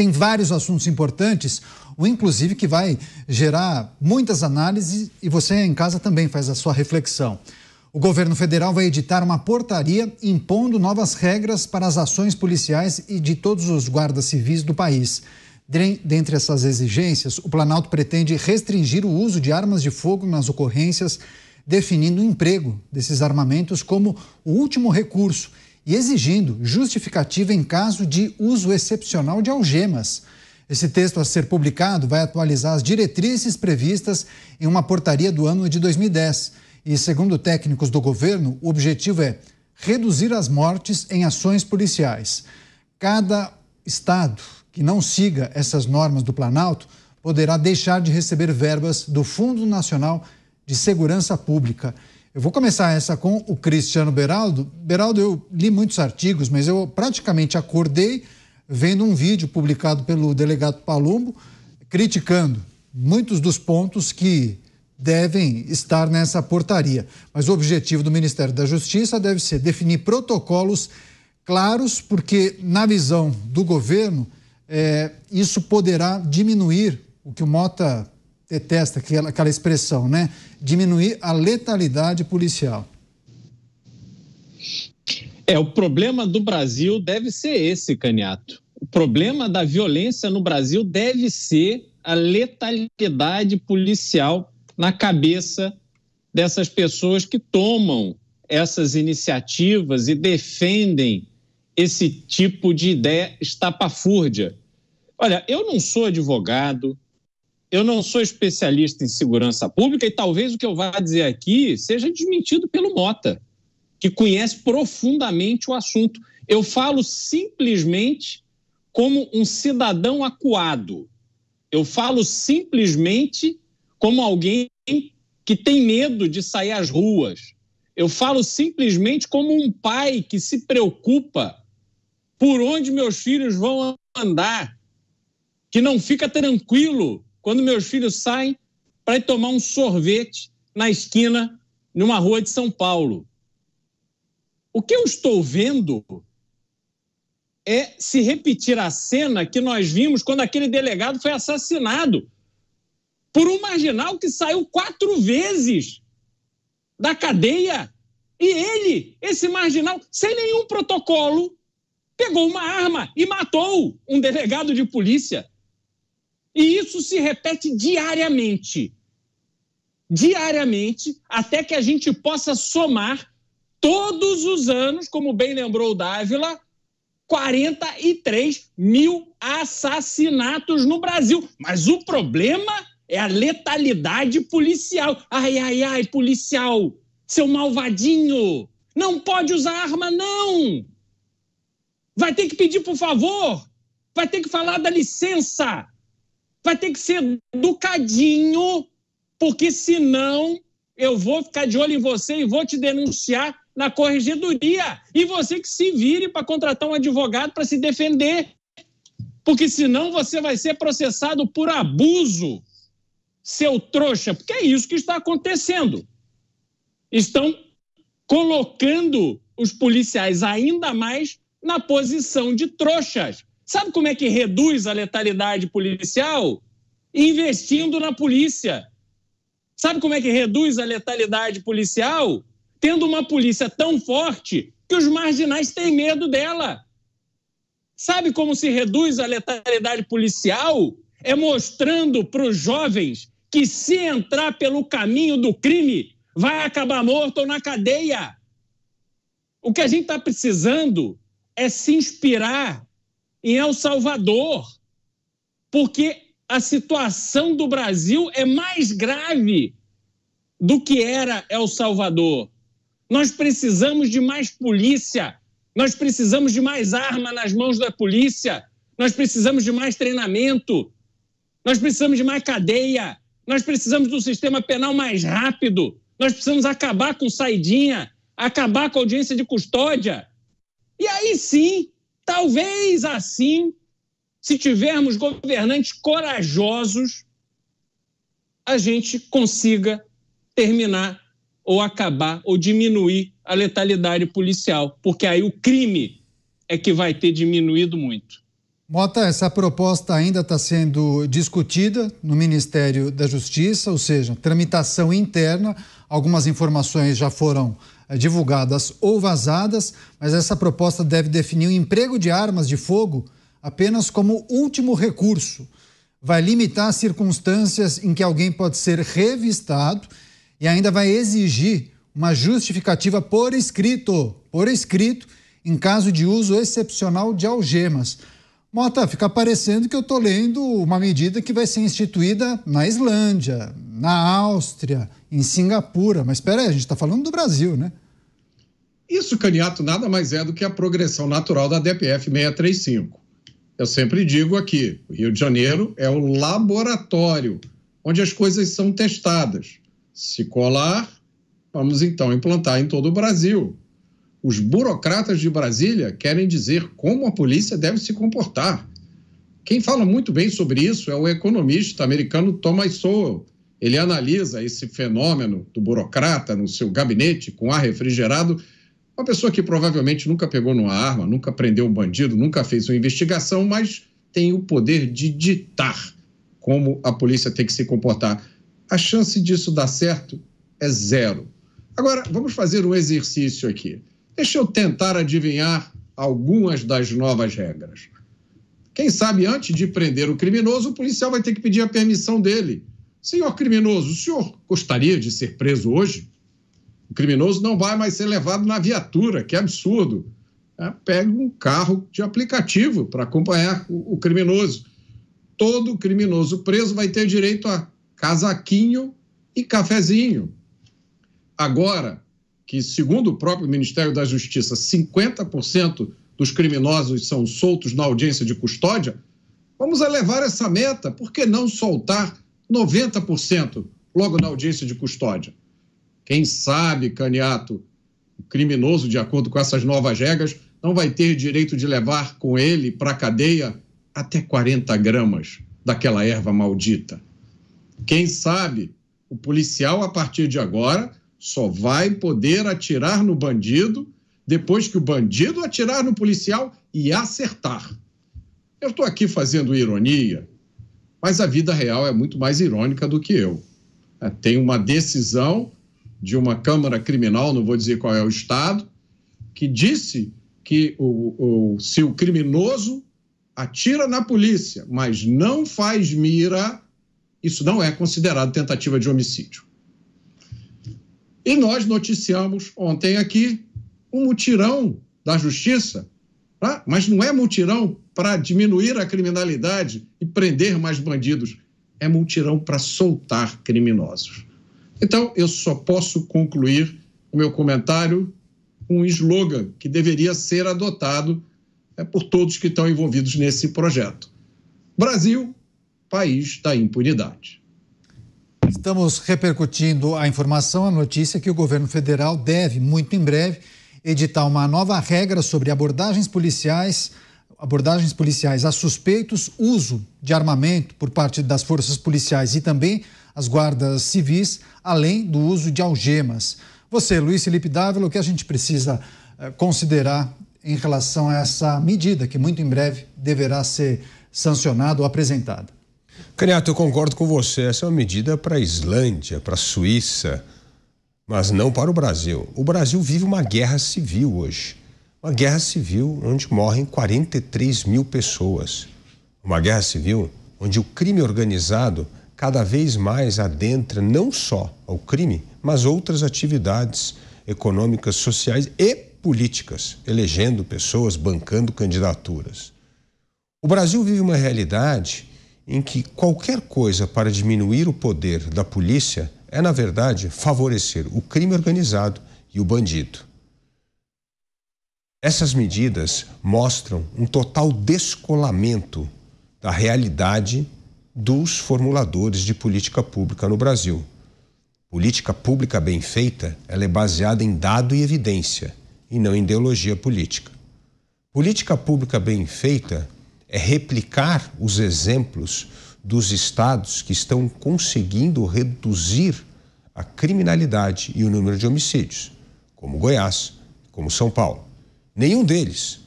tem vários assuntos importantes, um inclusive que vai gerar muitas análises e você em casa também faz a sua reflexão. O governo federal vai editar uma portaria impondo novas regras para as ações policiais e de todos os guardas civis do país. Dentre essas exigências, o Planalto pretende restringir o uso de armas de fogo nas ocorrências, definindo o emprego desses armamentos como o último recurso e exigindo justificativa em caso de uso excepcional de algemas. Esse texto a ser publicado vai atualizar as diretrizes previstas em uma portaria do ano de 2010. E, segundo técnicos do governo, o objetivo é reduzir as mortes em ações policiais. Cada estado que não siga essas normas do Planalto poderá deixar de receber verbas do Fundo Nacional de Segurança Pública. Eu vou começar essa com o Cristiano Beraldo. Beraldo, eu li muitos artigos, mas eu praticamente acordei vendo um vídeo publicado pelo delegado Palumbo criticando muitos dos pontos que devem estar nessa portaria. Mas o objetivo do Ministério da Justiça deve ser definir protocolos claros, porque, na visão do governo, é, isso poderá diminuir o que o Mota detesta aquela, aquela expressão, né? Diminuir a letalidade policial. É, o problema do Brasil deve ser esse, Caniato. O problema da violência no Brasil deve ser a letalidade policial na cabeça dessas pessoas que tomam essas iniciativas e defendem esse tipo de ideia estapafúrdia. Olha, eu não sou advogado, eu não sou especialista em segurança pública e talvez o que eu vá dizer aqui seja desmentido pelo Mota, que conhece profundamente o assunto. Eu falo simplesmente como um cidadão acuado. Eu falo simplesmente como alguém que tem medo de sair às ruas. Eu falo simplesmente como um pai que se preocupa por onde meus filhos vão andar, que não fica tranquilo quando meus filhos saem para tomar um sorvete na esquina, numa rua de São Paulo. O que eu estou vendo é se repetir a cena que nós vimos quando aquele delegado foi assassinado por um marginal que saiu quatro vezes da cadeia. E ele, esse marginal, sem nenhum protocolo, pegou uma arma e matou um delegado de polícia. E isso se repete diariamente. Diariamente, até que a gente possa somar todos os anos, como bem lembrou o Dávila, 43 mil assassinatos no Brasil. Mas o problema é a letalidade policial. Ai, ai, ai, policial, seu malvadinho, não pode usar arma, não! Vai ter que pedir por favor, vai ter que falar da licença, vai ter que ser educadinho, porque senão eu vou ficar de olho em você e vou te denunciar na corregedoria. E você que se vire para contratar um advogado para se defender. Porque senão você vai ser processado por abuso, seu trouxa. Porque é isso que está acontecendo. Estão colocando os policiais ainda mais na posição de trouxas. Sabe como é que reduz a letalidade policial? Investindo na polícia. Sabe como é que reduz a letalidade policial? Tendo uma polícia tão forte que os marginais têm medo dela. Sabe como se reduz a letalidade policial? É mostrando para os jovens que se entrar pelo caminho do crime, vai acabar morto ou na cadeia. O que a gente está precisando é se inspirar em El é Salvador, porque a situação do Brasil é mais grave do que era El Salvador. Nós precisamos de mais polícia, nós precisamos de mais arma nas mãos da polícia, nós precisamos de mais treinamento, nós precisamos de mais cadeia, nós precisamos do sistema penal mais rápido, nós precisamos acabar com saidinha, acabar com audiência de custódia. E aí sim, Talvez assim, se tivermos governantes corajosos, a gente consiga terminar ou acabar ou diminuir a letalidade policial, porque aí o crime é que vai ter diminuído muito. Mota, essa proposta ainda está sendo discutida no Ministério da Justiça, ou seja, tramitação interna. Algumas informações já foram é divulgadas ou vazadas, mas essa proposta deve definir o emprego de armas de fogo apenas como último recurso. Vai limitar as circunstâncias em que alguém pode ser revistado e ainda vai exigir uma justificativa por escrito, por escrito, em caso de uso excepcional de algemas. Mota, fica parecendo que eu estou lendo uma medida que vai ser instituída na Islândia, na Áustria, em Singapura. Mas espera aí, a gente está falando do Brasil, né? Isso, Caniato, nada mais é do que a progressão natural da DPF 635. Eu sempre digo aqui, o Rio de Janeiro é o laboratório onde as coisas são testadas. Se colar, vamos então implantar em todo o Brasil. Os burocratas de Brasília querem dizer como a polícia deve se comportar. Quem fala muito bem sobre isso é o economista americano Thomas Sowell. Ele analisa esse fenômeno do burocrata no seu gabinete com ar refrigerado uma pessoa que provavelmente nunca pegou numa arma, nunca prendeu um bandido, nunca fez uma investigação, mas tem o poder de ditar como a polícia tem que se comportar. A chance disso dar certo é zero. Agora, vamos fazer um exercício aqui. Deixa eu tentar adivinhar algumas das novas regras. Quem sabe, antes de prender o criminoso, o policial vai ter que pedir a permissão dele. Senhor criminoso, o senhor gostaria de ser preso hoje? o criminoso não vai mais ser levado na viatura, que absurdo. É, pega um carro de aplicativo para acompanhar o, o criminoso. Todo criminoso preso vai ter direito a casaquinho e cafezinho. Agora, que segundo o próprio Ministério da Justiça, 50% dos criminosos são soltos na audiência de custódia, vamos elevar essa meta, por que não soltar 90% logo na audiência de custódia? Quem sabe, Caniato, o criminoso, de acordo com essas novas regras, não vai ter direito de levar com ele para a cadeia até 40 gramas daquela erva maldita. Quem sabe o policial, a partir de agora, só vai poder atirar no bandido depois que o bandido atirar no policial e acertar. Eu estou aqui fazendo ironia, mas a vida real é muito mais irônica do que eu. É, tem uma decisão de uma Câmara Criminal, não vou dizer qual é o Estado, que disse que o, o, se o criminoso atira na polícia, mas não faz mira, isso não é considerado tentativa de homicídio. E nós noticiamos ontem aqui um mutirão da justiça, tá? mas não é mutirão para diminuir a criminalidade e prender mais bandidos, é mutirão para soltar criminosos. Então, eu só posso concluir o meu comentário com um slogan que deveria ser adotado é, por todos que estão envolvidos nesse projeto: Brasil, país da impunidade. Estamos repercutindo a informação, a notícia que o governo federal deve, muito em breve, editar uma nova regra sobre abordagens policiais, abordagens policiais a suspeitos, uso de armamento por parte das forças policiais e também as guardas civis, além do uso de algemas. Você, Luiz Felipe Dávila, o que a gente precisa eh, considerar em relação a essa medida que muito em breve deverá ser sancionada ou apresentada? Criato, eu concordo com você. Essa é uma medida para a Islândia, para a Suíça, mas não para o Brasil. O Brasil vive uma guerra civil hoje. Uma guerra civil onde morrem 43 mil pessoas. Uma guerra civil onde o crime organizado cada vez mais adentra não só ao crime, mas outras atividades econômicas, sociais e políticas, elegendo pessoas, bancando candidaturas. O Brasil vive uma realidade em que qualquer coisa para diminuir o poder da polícia é, na verdade, favorecer o crime organizado e o bandido. Essas medidas mostram um total descolamento da realidade dos formuladores de política pública no Brasil. Política pública bem feita, ela é baseada em dado e evidência, e não em ideologia política. Política pública bem feita é replicar os exemplos dos estados que estão conseguindo reduzir a criminalidade e o número de homicídios, como Goiás, como São Paulo. Nenhum deles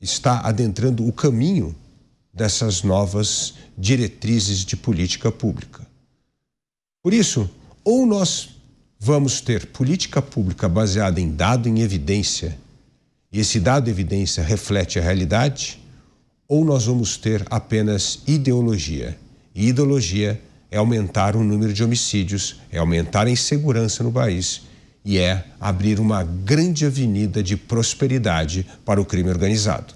está adentrando o caminho dessas novas diretrizes de política pública. Por isso, ou nós vamos ter política pública baseada em dado em evidência, e esse dado evidência reflete a realidade, ou nós vamos ter apenas ideologia. E ideologia é aumentar o número de homicídios, é aumentar a insegurança no país e é abrir uma grande avenida de prosperidade para o crime organizado.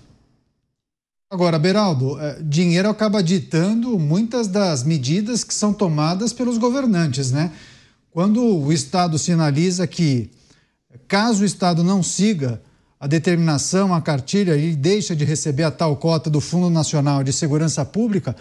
Agora, Beraldo, é, dinheiro acaba ditando muitas das medidas que são tomadas pelos governantes, né? Quando o Estado sinaliza que, caso o Estado não siga a determinação, a cartilha, e deixa de receber a tal cota do Fundo Nacional de Segurança Pública,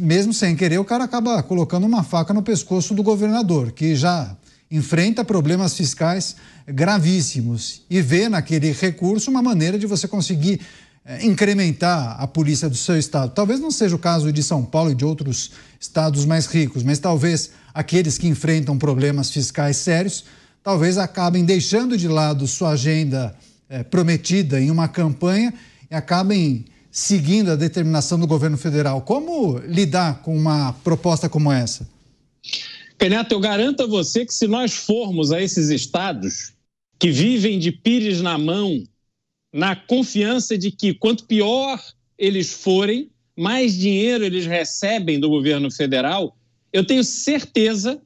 mesmo sem querer, o cara acaba colocando uma faca no pescoço do governador, que já enfrenta problemas fiscais gravíssimos e vê naquele recurso uma maneira de você conseguir é, incrementar a polícia do seu estado. Talvez não seja o caso de São Paulo e de outros estados mais ricos, mas talvez aqueles que enfrentam problemas fiscais sérios, talvez acabem deixando de lado sua agenda é, prometida em uma campanha e acabem seguindo a determinação do governo federal. Como lidar com uma proposta como essa? Renato, eu garanto a você que se nós formos a esses estados que vivem de pires na mão na confiança de que quanto pior eles forem, mais dinheiro eles recebem do governo federal, eu tenho certeza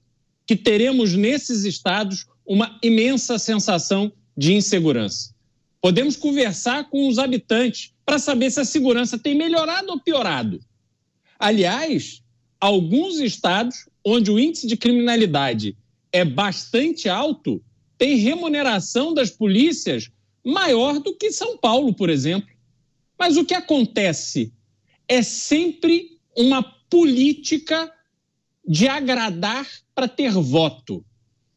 que teremos nesses estados uma imensa sensação de insegurança. Podemos conversar com os habitantes para saber se a segurança tem melhorado ou piorado. Aliás, alguns estados onde o índice de criminalidade é bastante alto, tem remuneração das polícias maior do que São Paulo, por exemplo. Mas o que acontece é sempre uma política de agradar para ter voto.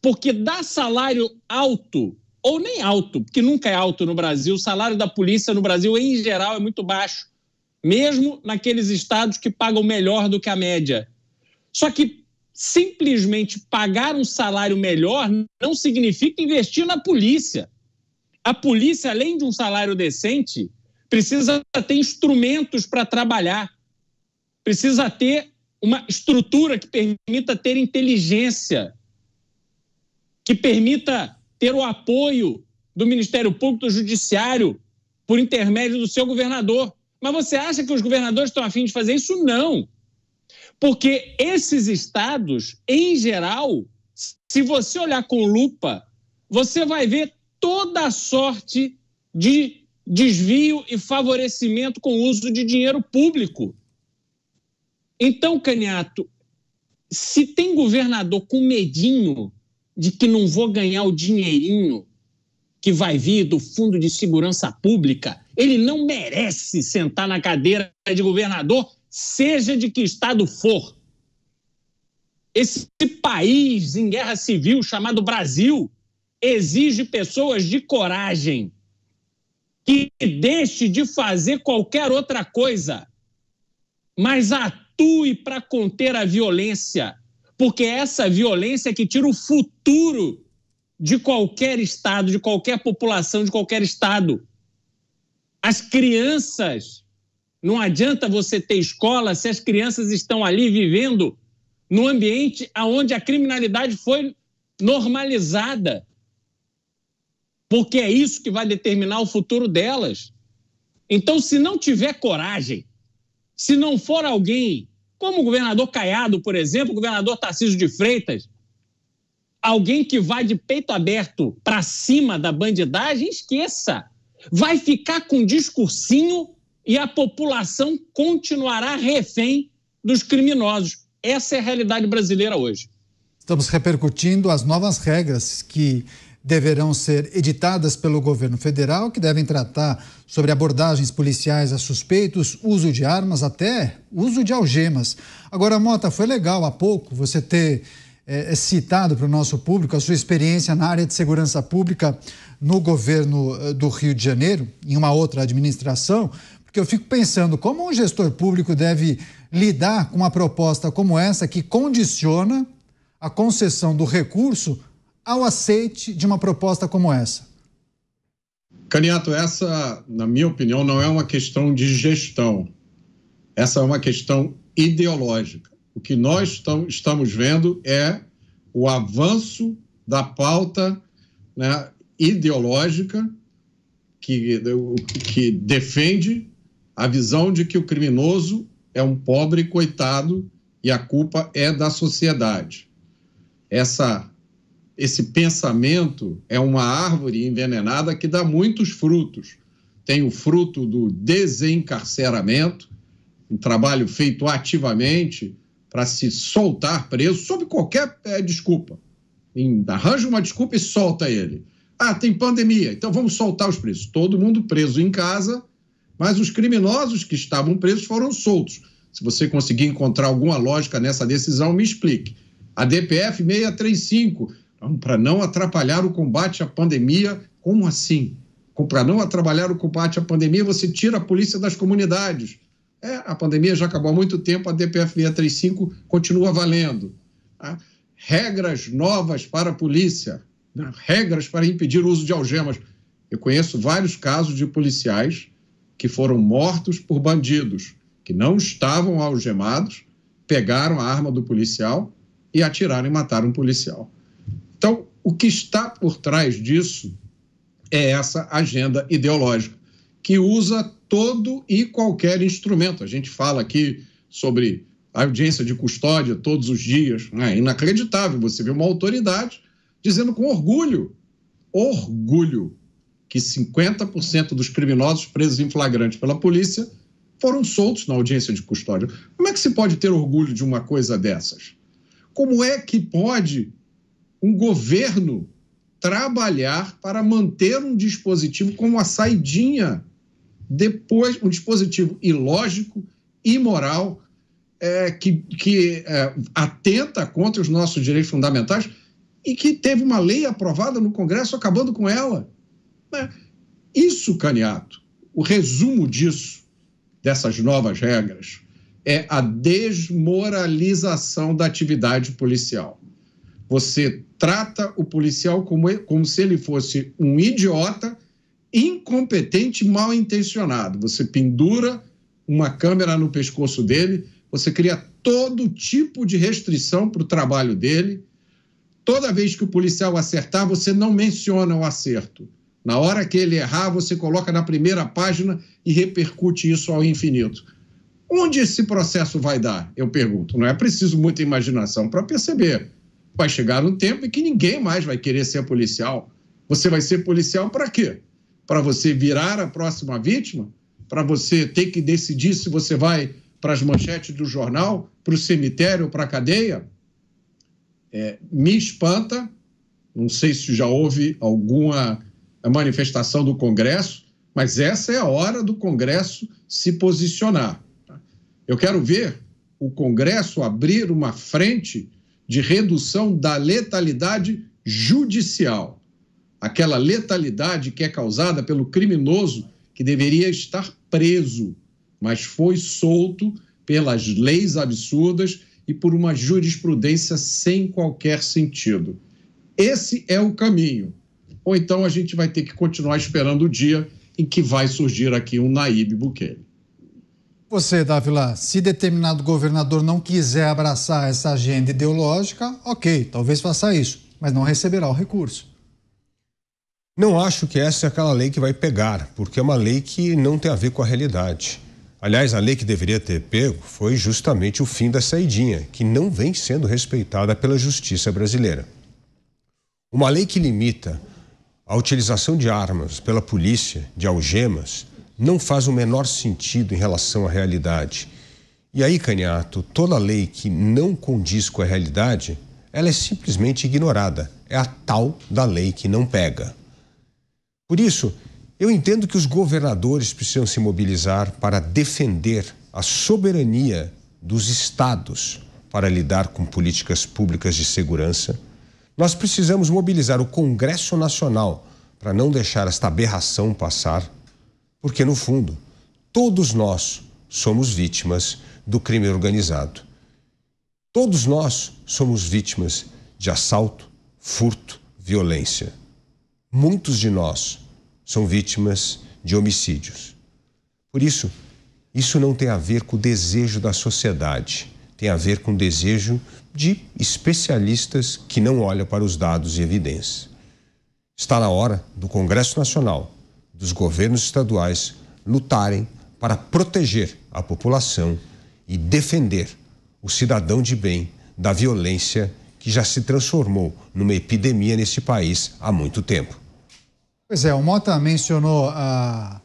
Porque dá salário alto, ou nem alto, porque nunca é alto no Brasil, o salário da polícia no Brasil, em geral, é muito baixo, mesmo naqueles estados que pagam melhor do que a média. Só que simplesmente pagar um salário melhor não significa investir na polícia. A polícia, além de um salário decente, precisa ter instrumentos para trabalhar, precisa ter uma estrutura que permita ter inteligência, que permita ter o apoio do Ministério Público, do Judiciário, por intermédio do seu governador. Mas você acha que os governadores estão afim de fazer isso? Não. Porque esses estados, em geral, se você olhar com lupa, você vai ver toda sorte de desvio e favorecimento com o uso de dinheiro público. Então, Caniato, se tem governador com medinho de que não vou ganhar o dinheirinho que vai vir do Fundo de Segurança Pública, ele não merece sentar na cadeira de governador, seja de que estado for. Esse país em guerra civil chamado Brasil exige pessoas de coragem, que deixe de fazer qualquer outra coisa, mas atue para conter a violência, porque é essa violência é que tira o futuro de qualquer estado, de qualquer população, de qualquer estado. As crianças, não adianta você ter escola se as crianças estão ali vivendo num ambiente onde a criminalidade foi normalizada porque é isso que vai determinar o futuro delas. Então, se não tiver coragem, se não for alguém como o governador Caiado, por exemplo, o governador Tarcísio de Freitas, alguém que vai de peito aberto para cima da bandidagem, esqueça. Vai ficar com discursinho e a população continuará refém dos criminosos. Essa é a realidade brasileira hoje. Estamos repercutindo as novas regras que deverão ser editadas pelo governo federal, que devem tratar sobre abordagens policiais a suspeitos, uso de armas, até uso de algemas. Agora, Mota, foi legal há pouco você ter é, citado para o nosso público a sua experiência na área de segurança pública no governo eh, do Rio de Janeiro, em uma outra administração, porque eu fico pensando como um gestor público deve lidar com uma proposta como essa que condiciona a concessão do recurso ao aceite de uma proposta como essa? Caniato, essa, na minha opinião, não é uma questão de gestão. Essa é uma questão ideológica. O que nós estamos vendo é o avanço da pauta né, ideológica que, que defende a visão de que o criminoso é um pobre coitado e a culpa é da sociedade. Essa esse pensamento é uma árvore envenenada que dá muitos frutos. Tem o fruto do desencarceramento, um trabalho feito ativamente para se soltar preso, sob qualquer é, desculpa. Em, arranja uma desculpa e solta ele. Ah, tem pandemia, então vamos soltar os presos. Todo mundo preso em casa, mas os criminosos que estavam presos foram soltos. Se você conseguir encontrar alguma lógica nessa decisão, me explique. A DPF 635 para não atrapalhar o combate à pandemia, como assim? Para não atrapalhar o combate à pandemia, você tira a polícia das comunidades. É, a pandemia já acabou há muito tempo, a DPF 635 continua valendo. Tá? Regras novas para a polícia, né? regras para impedir o uso de algemas. Eu conheço vários casos de policiais que foram mortos por bandidos que não estavam algemados, pegaram a arma do policial e atiraram e mataram um policial. Então, o que está por trás disso é essa agenda ideológica, que usa todo e qualquer instrumento. A gente fala aqui sobre audiência de custódia todos os dias. É inacreditável você ver uma autoridade dizendo com orgulho, orgulho, que 50% dos criminosos presos em flagrante pela polícia foram soltos na audiência de custódia. Como é que se pode ter orgulho de uma coisa dessas? Como é que pode um governo trabalhar para manter um dispositivo como a saidinha depois um dispositivo ilógico, imoral, é, que, que é, atenta contra os nossos direitos fundamentais e que teve uma lei aprovada no Congresso acabando com ela. Né? Isso, Caniato, o resumo disso, dessas novas regras, é a desmoralização da atividade policial. Você trata o policial como, como se ele fosse um idiota, incompetente, mal intencionado. Você pendura uma câmera no pescoço dele, você cria todo tipo de restrição para o trabalho dele. Toda vez que o policial acertar, você não menciona o acerto. Na hora que ele errar, você coloca na primeira página e repercute isso ao infinito. Onde esse processo vai dar? Eu pergunto. Não é preciso muita imaginação para perceber vai chegar um tempo em que ninguém mais vai querer ser policial. Você vai ser policial para quê? Para você virar a próxima vítima? Para você ter que decidir se você vai para as manchetes do jornal, para o cemitério, para a cadeia? É, me espanta, não sei se já houve alguma manifestação do Congresso, mas essa é a hora do Congresso se posicionar. Tá? Eu quero ver o Congresso abrir uma frente de redução da letalidade judicial, aquela letalidade que é causada pelo criminoso que deveria estar preso, mas foi solto pelas leis absurdas e por uma jurisprudência sem qualquer sentido. Esse é o caminho. Ou então a gente vai ter que continuar esperando o dia em que vai surgir aqui um Naíbe Bukele. Você, Dávila, se determinado governador não quiser abraçar essa agenda ideológica, ok, talvez faça isso, mas não receberá o recurso. Não acho que essa é aquela lei que vai pegar, porque é uma lei que não tem a ver com a realidade. Aliás, a lei que deveria ter pego foi justamente o fim da saidinha, que não vem sendo respeitada pela justiça brasileira. Uma lei que limita a utilização de armas pela polícia, de algemas, não faz o menor sentido em relação à realidade. E aí, Caniato, toda lei que não condiz com a realidade, ela é simplesmente ignorada. É a tal da lei que não pega. Por isso, eu entendo que os governadores precisam se mobilizar para defender a soberania dos estados para lidar com políticas públicas de segurança. Nós precisamos mobilizar o Congresso Nacional para não deixar esta aberração passar. Porque, no fundo, todos nós somos vítimas do crime organizado. Todos nós somos vítimas de assalto, furto, violência. Muitos de nós são vítimas de homicídios. Por isso, isso não tem a ver com o desejo da sociedade, tem a ver com o desejo de especialistas que não olham para os dados e evidências. Está na hora do Congresso Nacional dos governos estaduais lutarem para proteger a população e defender o cidadão de bem da violência que já se transformou numa epidemia nesse país há muito tempo. Pois é, o Mota mencionou o ah,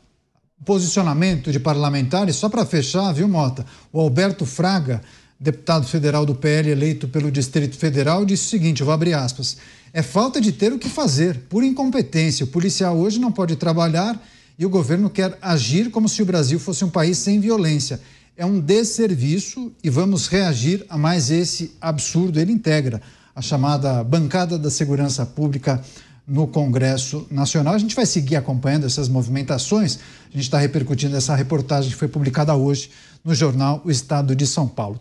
posicionamento de parlamentares. Só para fechar, viu, Mota? O Alberto Fraga deputado federal do PL eleito pelo Distrito Federal, disse o seguinte: vou abrir aspas. É falta de ter o que fazer, por incompetência. O policial hoje não pode trabalhar e o governo quer agir como se o Brasil fosse um país sem violência. É um desserviço e vamos reagir a mais esse absurdo. Ele integra a chamada bancada da segurança pública no Congresso Nacional. A gente vai seguir acompanhando essas movimentações. A gente está repercutindo essa reportagem que foi publicada hoje no jornal O Estado de São Paulo.